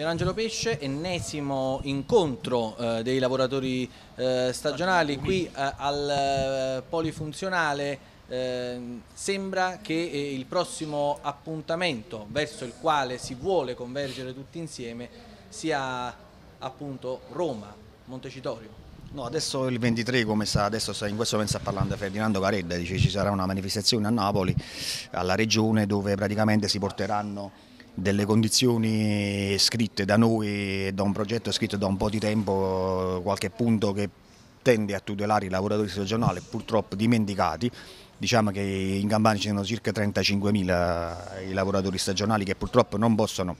Pierangelo Pesce, ennesimo incontro eh, dei lavoratori eh, stagionali qui eh, al eh, polifunzionale. Ehm, sembra che eh, il prossimo appuntamento verso il quale si vuole convergere tutti insieme sia appunto Roma, Montecitorio. No, adesso il 23, come sa, adesso in questo momento sta parlando Ferdinando Caredda, dice ci sarà una manifestazione a Napoli, alla regione, dove praticamente si porteranno delle condizioni scritte da noi, da un progetto scritto da un po' di tempo, qualche punto che tende a tutelare i lavoratori stagionali purtroppo dimenticati. Diciamo che in Campania ci sono circa 35.000 i lavoratori stagionali che purtroppo non possono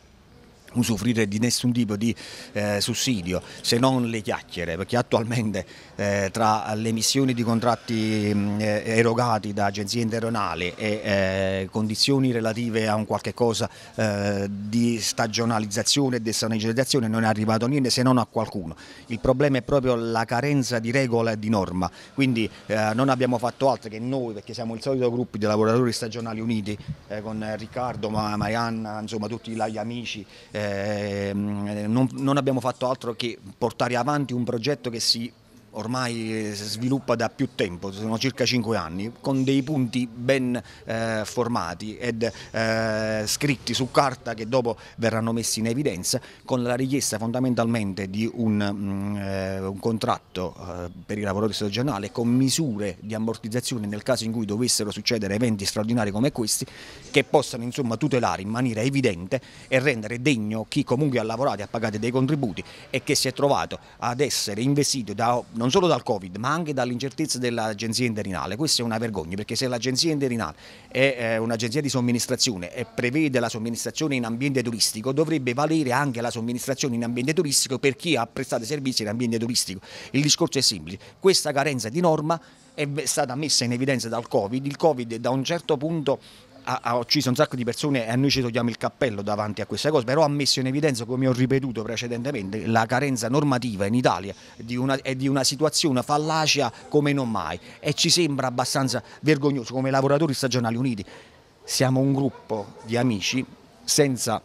usufruire di nessun tipo di eh, sussidio se non le chiacchiere perché attualmente eh, tra le missioni di contratti mh, mm, eh, erogati da agenzie interonali e eh, condizioni relative a un qualche cosa eh, di stagionalizzazione e destagionalizzazione non è arrivato niente se non a qualcuno il problema è proprio la carenza di regola e di norma quindi eh, non abbiamo fatto altro che noi perché siamo il solito gruppo di lavoratori stagionali uniti con Riccardo, Marianna, insomma tutti gli amici eh, eh, non, non abbiamo fatto altro che portare avanti un progetto che si ormai sviluppa da più tempo, sono circa 5 anni, con dei punti ben eh, formati ed eh, scritti su carta che dopo verranno messi in evidenza con la richiesta fondamentalmente di un, mh, mm, eh, un contratto eh, per i lavoratori stagionali con misure di ammortizzazione nel caso in cui dovessero succedere eventi straordinari come questi che possano insomma, tutelare in maniera evidente e rendere degno chi comunque ha lavorato e ha pagato dei contributi e che si è trovato ad essere investito da non solo dal Covid, ma anche dall'incertezza dell'agenzia interinale. Questa è una vergogna, perché se l'agenzia interinale è un'agenzia di somministrazione e prevede la somministrazione in ambiente turistico, dovrebbe valere anche la somministrazione in ambiente turistico per chi ha prestato servizi in ambiente turistico. Il discorso è semplice, questa carenza di norma è stata messa in evidenza dal Covid, il Covid da un certo punto ha, ha, ucciso un sacco di persone e a noi ci togliamo il cappello davanti a questa cosa, però ha messo in evidenza, come ho ripetuto precedentemente, la carenza normativa in Italia di una, è di una situazione fallacia come non mai e ci sembra abbastanza vergognoso come lavoratori stagionali uniti. Siamo un gruppo di amici senza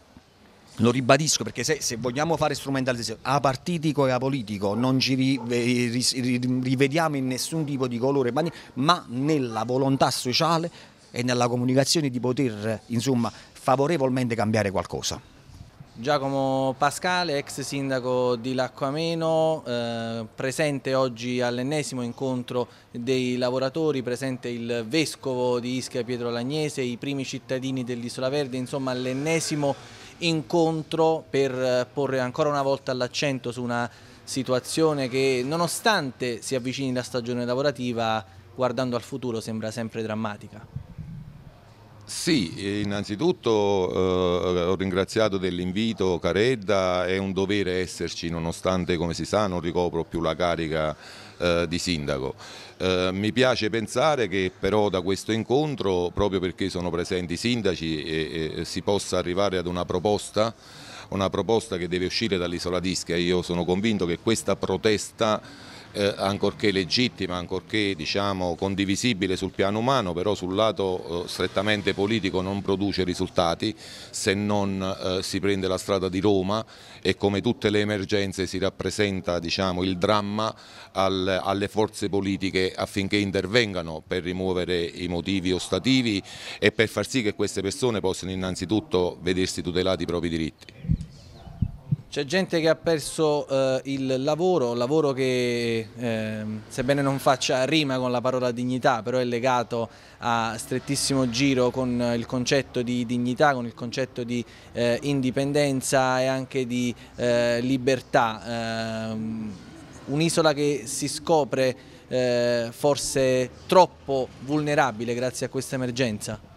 lo ribadisco perché se, se vogliamo fare strumentalizzazione a partitico e a politico non ci ri, ri, ri, rivediamo in nessun tipo di colore, ma nella volontà sociale e nella comunicazione di poter insomma, favorevolmente cambiare qualcosa. Giacomo Pascale, ex sindaco di Lacquameno, eh, presente oggi all'ennesimo incontro dei lavoratori, presente il vescovo di Ischia Pietro Lagnese, i primi cittadini dell'Isola Verde, insomma all'ennesimo incontro per eh, porre ancora una volta l'accento su una situazione che nonostante si avvicini la stagione lavorativa, guardando al futuro sembra sempre drammatica. Sì, innanzitutto eh, ho ringraziato dell'invito Caredda, è un dovere esserci nonostante come si sa non ricopro più la carica eh, di sindaco. Eh, mi piace pensare che però da questo incontro, proprio perché sono presenti i sindaci, e, e si possa arrivare ad una proposta una proposta che deve uscire dall'isola d'Ischia. Io sono convinto che questa protesta eh, ancorché legittima, ancorché diciamo, condivisibile sul piano umano, però sul lato eh, strettamente politico non produce risultati se non eh, si prende la strada di Roma e come tutte le emergenze si rappresenta diciamo, il dramma al, alle forze politiche affinché intervengano per rimuovere i motivi ostativi e per far sì che queste persone possano innanzitutto vedersi tutelati i propri diritti. C'è gente che ha perso eh, il lavoro, lavoro che eh, sebbene non faccia rima con la parola dignità, però è legato a strettissimo giro con il concetto di dignità, con il concetto di eh, indipendenza e anche di eh, libertà. Ehm, un'isola che si scopre eh, forse troppo vulnerabile grazie a questa emergenza.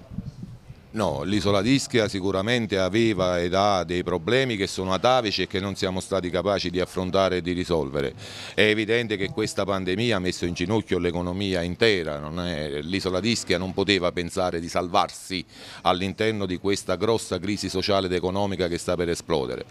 No, l'isola di Ischia sicuramente aveva ed ha dei problemi che sono atavici e che non siamo stati capaci di affrontare e di risolvere. È evidente che questa pandemia ha messo in ginocchio l'economia intera, l'isola di Ischia non poteva pensare di salvarsi all'interno di questa grossa crisi sociale ed economica che sta per esplodere.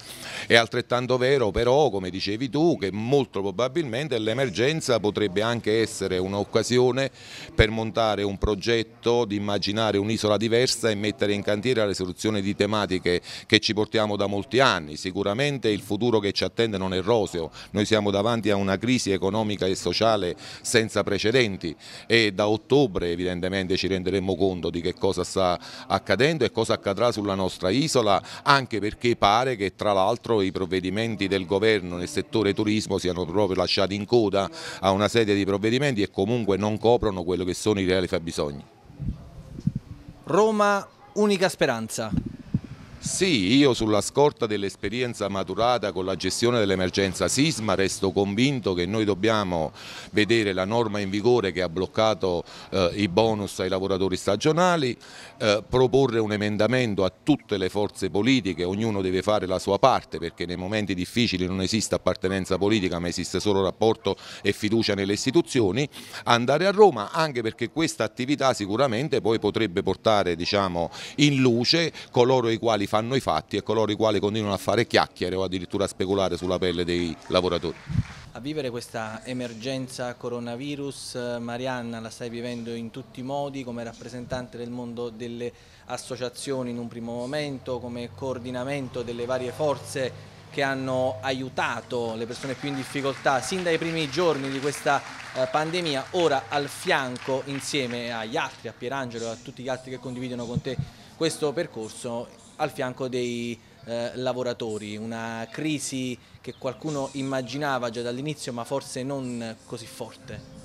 È altrettanto vero però, come dicevi tu, che molto probabilmente l'emergenza potrebbe anche essere un'occasione per montare un progetto, di immaginare un'isola diversa e mettere mettere in cantiere la risoluzione di tematiche che ci portiamo da molti anni, sicuramente il futuro che ci attende non è roseo, noi siamo davanti a una crisi economica e sociale senza precedenti e da ottobre evidentemente ci renderemo conto di che cosa sta accadendo e cosa accadrà sulla nostra isola, anche perché pare che tra l'altro i provvedimenti del governo nel settore turismo siano proprio lasciati in coda a una serie di provvedimenti e comunque non coprono quello che sono i reali fabbisogni. Roma unica speranza. Sì, io sulla scorta dell'esperienza maturata con la gestione dell'emergenza sisma resto convinto che noi dobbiamo vedere la norma in vigore che ha bloccato eh, i bonus ai lavoratori stagionali, eh, proporre un emendamento a tutte le forze politiche, ognuno deve fare la sua parte perché nei momenti difficili non esiste appartenenza politica ma esiste solo rapporto e fiducia nelle istituzioni, andare a Roma anche perché questa attività sicuramente poi potrebbe portare diciamo, in luce coloro i quali quali fanno i fatti e coloro i quali continuano a fare chiacchiere o addirittura a speculare sulla pelle dei lavoratori. A vivere questa emergenza coronavirus, eh, Marianna la stai vivendo in tutti i modi come rappresentante del mondo delle associazioni in un primo momento, come coordinamento delle varie forze che hanno aiutato le persone più in difficoltà sin dai primi giorni di questa eh, pandemia, ora al fianco insieme agli altri, a Pierangelo e a tutti gli altri che condividono con te questo percorso al fianco dei eh, lavoratori, una crisi che qualcuno immaginava già dall'inizio ma forse non così forte.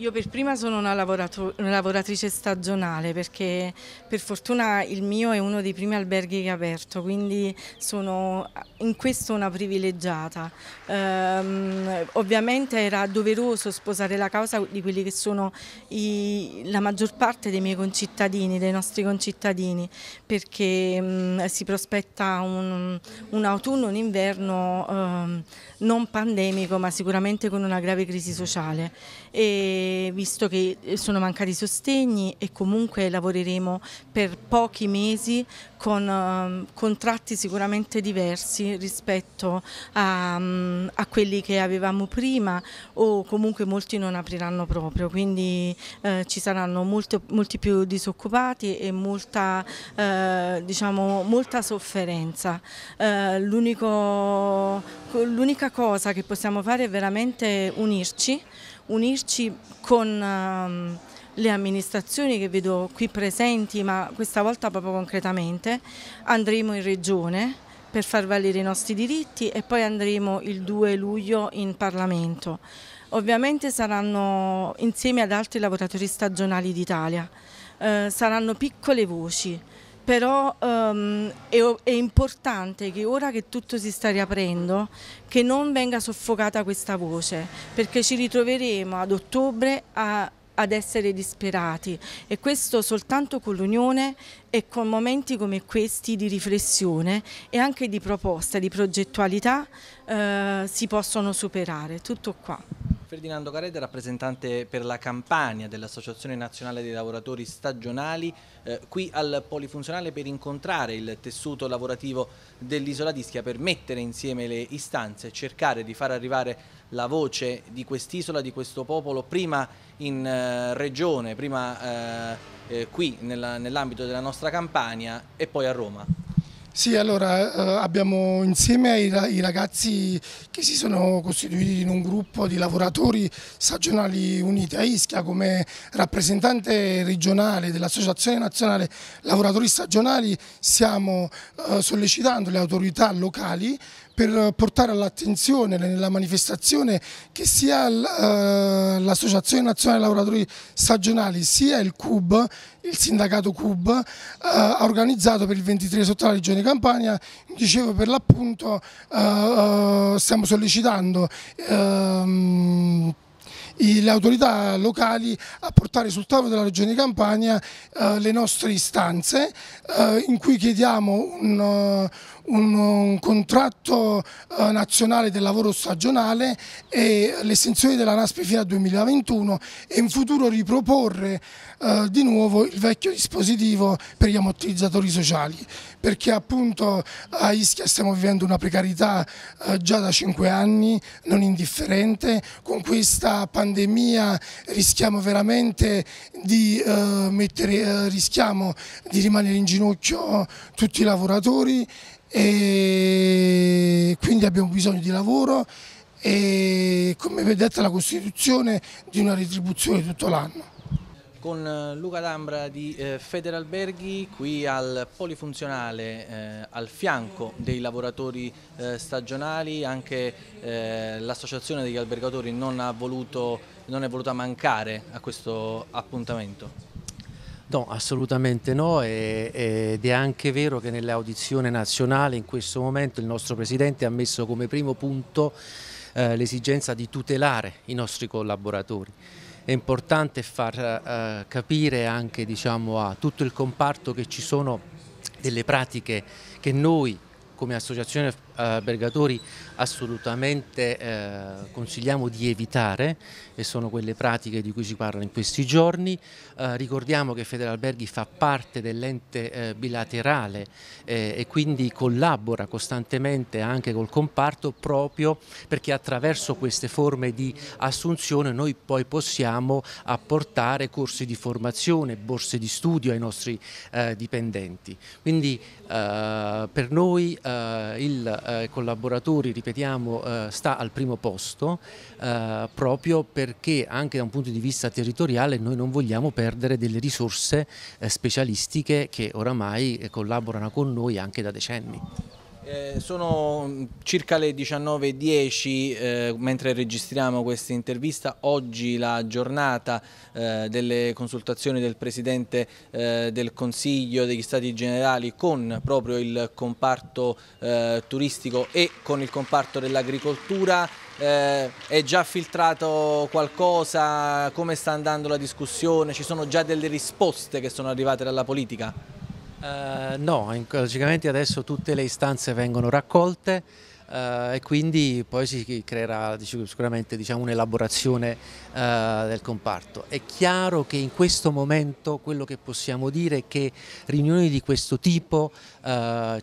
Io per prima sono una, una, lavoratrice stagionale perché per fortuna il mio è uno dei primi alberghi che ha aperto, quindi sono in questo una privilegiata. Ehm, ovviamente era doveroso sposare la causa di quelli che sono i, la maggior parte dei miei concittadini, dei nostri concittadini, perché mh, mm, si prospetta un, un, autunno, un inverno ehm, non pandemico ma sicuramente con una grave crisi sociale. E, visto che eh, sono mancati i sostegni e comunque lavoreremo per pochi mesi con uh, contratti sicuramente diversi rispetto a, um, a, quelli che avevamo prima o comunque molti non apriranno proprio, quindi uh, ci saranno molto, molti più disoccupati e molta, uh, diciamo, molta sofferenza. L'unica cosa che possiamo fare è veramente unirci unirci con ehm, le amministrazioni che vedo qui presenti, ma questa volta proprio concretamente, andremo in regione per far valere i nostri diritti e poi andremo il 2 luglio in Parlamento. Ovviamente saranno insieme ad altri lavoratori stagionali d'Italia, eh, saranno piccole voci, però um, è, è, importante che ora che tutto si sta riaprendo che non venga soffocata questa voce perché ci ritroveremo ad ottobre a, ad essere disperati e questo soltanto con l'unione e con momenti come questi di riflessione e anche di proposta, di progettualità eh, si possono superare, tutto qua. Ferdinando Carede, rappresentante per la campagna dell'Associazione Nazionale dei Lavoratori Stagionali, eh, qui al Polifunzionale per incontrare il tessuto lavorativo dell'isola d'Ischia, per mettere insieme le istanze e cercare di far arrivare la voce di quest'isola, di questo popolo, prima in eh, regione, prima eh, eh qui nell'ambito della nostra campagna e poi a Roma. Sì, allora eh, abbiamo insieme ai, ragazzi che si sono costituiti in un gruppo di lavoratori stagionali uniti a Ischia come rappresentante regionale dell'Associazione Nazionale Lavoratori Stagionali stiamo eh, sollecitando le autorità locali per portare all'attenzione nella manifestazione che sia eh, l'Associazione Nazionale Lavoratori Stagionali sia il CUB, il sindacato CUB, eh, ha organizzato per il 23 sotto la regione Campania, dicevo per l'appunto eh, stiamo sollecitando ehm, le autorità locali a portare sul tavolo della Regione Campania eh, le nostre istanze eh, in cui chiediamo un, un, un contratto eh, nazionale del lavoro stagionale e l'estensione della NASPI fino al 2021 e in futuro riproporre eh, di nuovo il vecchio dispositivo per gli ammortizzatori sociali perché appunto a Ischia stiamo vivendo una precarietà eh, già da 5 anni non indifferente con questa pandemia rischiamo veramente di eh, mettere eh, rischiamo di rimanere in ginocchio tutti i lavoratori e quindi abbiamo bisogno di lavoro e come vedete la Costituzione di una retribuzione tutto l'anno. Con eh, Luca D'Ambra di eh, Federalberghi qui al polifunzionale eh, al fianco dei lavoratori eh, stagionali, anche eh, l'associazione degli albergatori non, voluto, non è voluta mancare a questo appuntamento. No, assolutamente no e, ed è anche vero che nell'audizione nazionale in questo momento il nostro Presidente ha messo come primo punto eh, l'esigenza di tutelare i nostri collaboratori. È importante far eh, capire anche diciamo, a tutto il comparto che ci sono delle pratiche che noi come associazione eh, Bergatori assolutamente eh, consigliamo di evitare e sono quelle pratiche di cui si parla in questi giorni. Eh, ricordiamo che Federalberghi fa parte dell'ente eh, bilaterale eh, e quindi collabora costantemente anche col comparto proprio perché attraverso queste forme di assunzione noi poi possiamo apportare corsi di formazione, borse di studio ai nostri eh, dipendenti. Quindi per noi il eh, collaboratori, ripetiamo, eh, sta al primo posto eh, proprio perché anche da un punto di vista territoriale noi non vogliamo perdere delle risorse eh, specialistiche che oramai eh, collaborano con noi anche da decenni. Eh, sono mm, circa le 19.10 eh, mentre registriamo questa intervista, oggi la giornata eh, delle consultazioni del Presidente eh, del Consiglio degli Stati Generali con proprio il comparto eh, turistico e con il comparto dell'agricoltura. Eh, è già filtrato qualcosa? Come sta andando la discussione? Ci sono già delle risposte che sono arrivate dalla politica? Uh, no, logicamente adesso tutte le istanze vengono raccolte uh, e quindi poi si creerà diciamo, sicuramente diciamo, un'elaborazione uh, del comparto. È chiaro che in questo momento quello che possiamo dire è che riunioni di questo tipo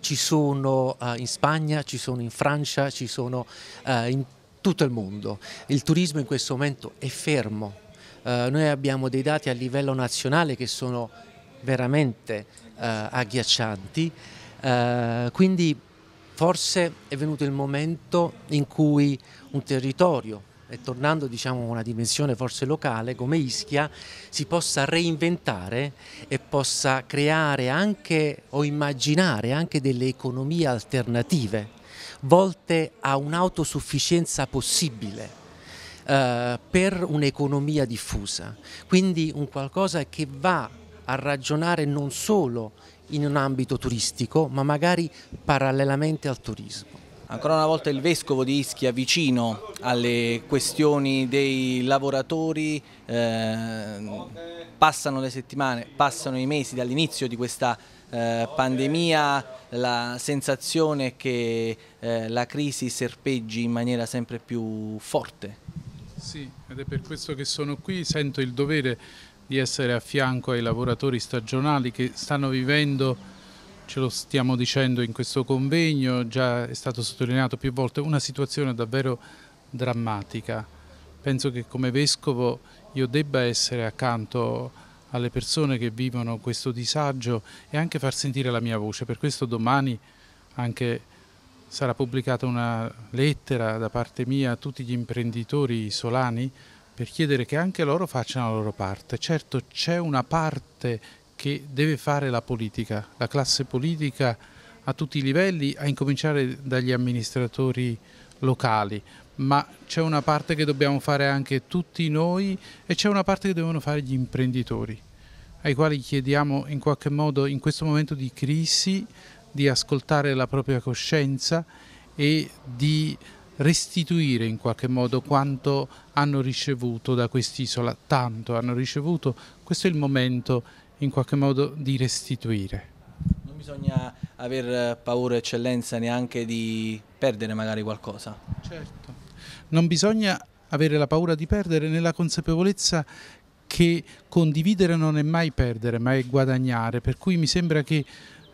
ci sono in Spagna, ci sono in Francia, ci sono in tutto il mondo. Il turismo in questo momento è fermo. noi abbiamo dei dati a livello nazionale che sono veramente eh, agghiaccianti, eh, quindi forse è venuto il momento in cui un territorio e tornando diciamo a una dimensione forse locale come Ischia si possa reinventare e possa creare anche o immaginare anche delle economie alternative volte a un'autosufficienza possibile eh, per un'economia diffusa quindi un qualcosa che va a ragionare non solo in un ambito turistico, ma magari parallelamente al turismo. Ancora una volta il Vescovo di Ischia vicino alle questioni dei lavoratori, eh, passano le settimane, passano i mesi dall'inizio di questa eh, pandemia, la sensazione è che eh, la crisi serpeggi in maniera sempre più forte. Sì, ed è per questo che sono qui, sento il dovere di essere a fianco ai lavoratori stagionali che stanno vivendo, ce lo stiamo dicendo in questo convegno, già è stato sottolineato più volte, una situazione davvero drammatica. Penso che come vescovo io debba essere accanto alle persone che vivono questo disagio e anche far sentire la mia voce. Per questo domani anche sarà pubblicata una lettera da parte mia a tutti gli imprenditori solani per chiedere che anche loro facciano la loro parte. Certo c'è una parte che deve fare la politica, la classe politica a tutti i livelli, a incominciare dagli amministratori locali, ma c'è una parte che dobbiamo fare anche tutti noi e c'è una parte che devono fare gli imprenditori, ai quali chiediamo in qualche modo in questo momento di crisi di ascoltare la propria coscienza e di restituire in qualche modo quanto hanno ricevuto da quest'isola, tanto hanno ricevuto, questo è il momento in qualche modo di restituire. Non bisogna aver paura eccellenza neanche di perdere magari qualcosa. Certo, non bisogna avere la paura di perdere nella consapevolezza che condividere non è mai perdere, ma è guadagnare, per cui mi sembra che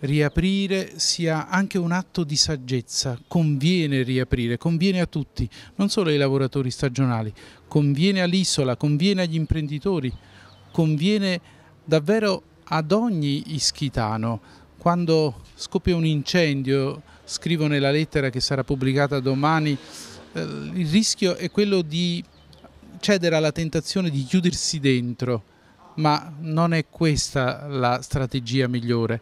riaprire sia anche un atto di saggezza, conviene riaprire, conviene a tutti, non solo ai lavoratori stagionali, conviene all'isola, conviene agli imprenditori, conviene davvero ad ogni ischitano. Quando scoppia un incendio, scrivo nella lettera che sarà pubblicata domani, eh, il rischio è quello di cedere alla tentazione di chiudersi dentro, ma non è questa la strategia migliore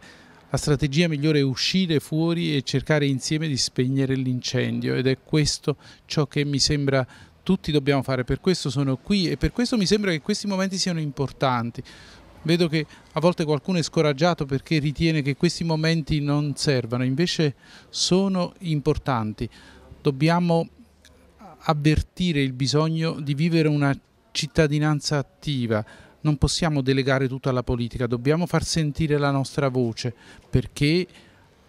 la strategia migliore è uscire fuori e cercare insieme di spegnere l'incendio ed è questo ciò che mi sembra tutti dobbiamo fare, per questo sono qui e per questo mi sembra che questi momenti siano importanti. Vedo che a volte qualcuno è scoraggiato perché ritiene che questi momenti non servano, invece sono importanti. Dobbiamo avvertire il bisogno di vivere una cittadinanza attiva, non possiamo delegare tutto alla politica, dobbiamo far sentire la nostra voce perché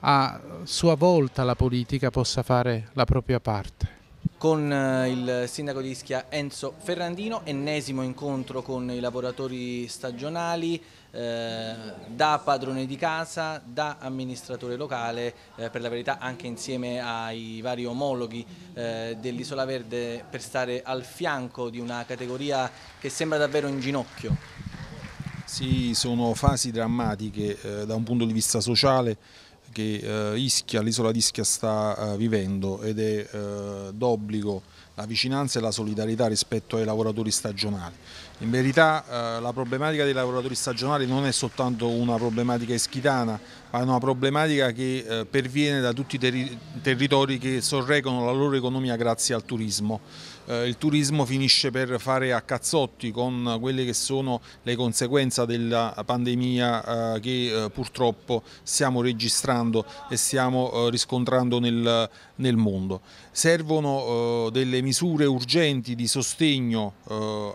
a sua volta la politica possa fare la propria parte con eh, il sindaco di Ischia Enzo Ferrandino, ennesimo incontro con i lavoratori stagionali eh, da padrone di casa, da amministratore locale, eh, per la verità anche insieme ai vari omologhi eh, dell'Isola Verde per stare al fianco di una categoria che sembra davvero in ginocchio. Sì, sono fasi drammatiche eh, da un punto di vista sociale, che eh, Ischia, l'isola di Ischia sta eh, vivendo ed è eh, d'obbligo la vicinanza e la solidarietà rispetto ai lavoratori stagionali. In verità la problematica dei lavoratori stagionali non è soltanto una problematica ischitana, ma è una problematica che perviene da tutti i terri territori che sorreggono la loro economia grazie al turismo. Eh, il turismo finisce per fare a cazzotti con quelle che sono le conseguenze della pandemia eh, che eh, purtroppo stiamo registrando e stiamo riscontrando nel, nel mondo. Servono delle misure urgenti di sostegno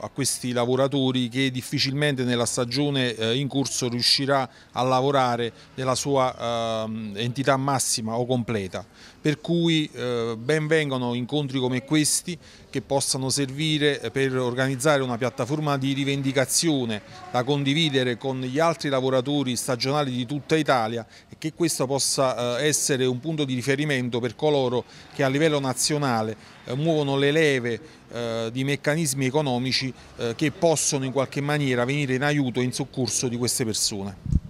a questi lavoratori che difficilmente nella stagione in corso riuscirà a lavorare nella sua ehm, entità massima o completa per cui eh, ben vengano incontri come questi che possano servire eh, per organizzare una piattaforma di rivendicazione da condividere con gli altri lavoratori stagionali di tutta Italia e che questo possa eh, essere un punto di riferimento per coloro che a livello nazionale eh, muovono le leve eh, di meccanismi economici eh, che possono in qualche maniera venire in aiuto e in soccorso di queste persone.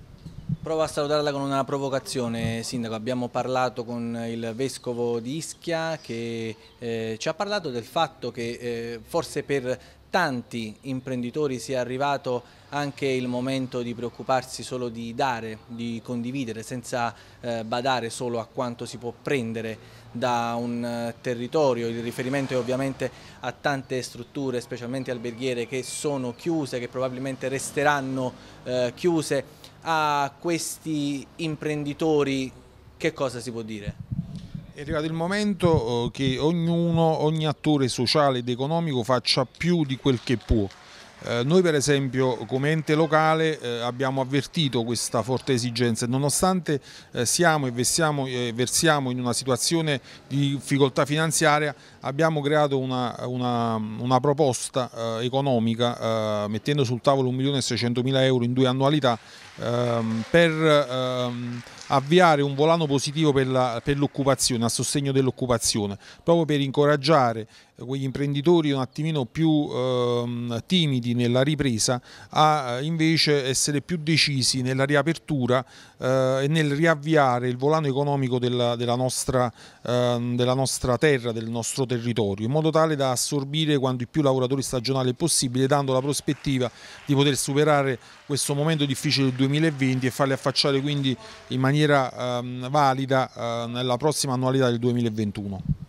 Provo a salutarla con una provocazione, Sindaco. Abbiamo parlato con il Vescovo di Ischia che eh, ci ha parlato del fatto che eh, forse per tanti imprenditori sia arrivato anche il momento di preoccuparsi solo di dare, di condividere, senza eh, badare solo a quanto si può prendere da un eh, territorio, il riferimento è ovviamente a tante strutture, specialmente alberghiere, che sono chiuse, che probabilmente resteranno eh, chiuse, a questi imprenditori che cosa si può dire? È arrivato il momento eh, che ognuno, ogni attore sociale ed economico faccia più di quel che può. Eh, noi per esempio come ente locale eh, abbiamo avvertito questa forte esigenza e nonostante eh, siamo e versiamo, eh, versiamo in una situazione di difficoltà finanziaria abbiamo creato una, una, una proposta eh, economica mettendo sul tavolo 1.600.000 euro in due annualità ehm, per ehm, avviare un volano positivo per, la, per l'occupazione, a sostegno dell'occupazione, proprio per incoraggiare eh, quegli imprenditori un attimino più ehm, timidi nella ripresa a eh, invece essere più decisi nella riapertura eh, e nel riavviare il volano economico della, della, nostra, eh, della, nostra, terra, del nostro territorio, in modo tale da assorbire quanti più lavoratori stagionali possibile, dando la prospettiva di poter superare questo momento difficile del 2020 e farli affacciare quindi in maniera ehm, valida eh, nella prossima annualità del 2021.